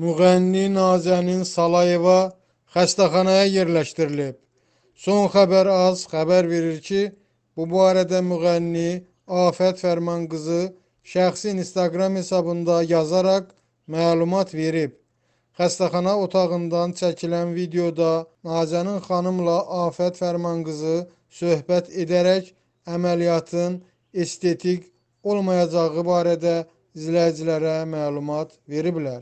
Müğənni Nazənin Salayeva xəstəxanaya yerləşdirilib. Son xəbər az xəbər verir ki, bu barədə müğənni Afət Fərman qızı şəxsi Instagram hesabında yazaraq məlumat verib. Xəstəxana otağından çəkilən videoda Nazənin xanımla Afət Fərman qızı söhbət edərək əməliyyatın estetik olmayacağı barədə izləyicilərə məlumat veriblər.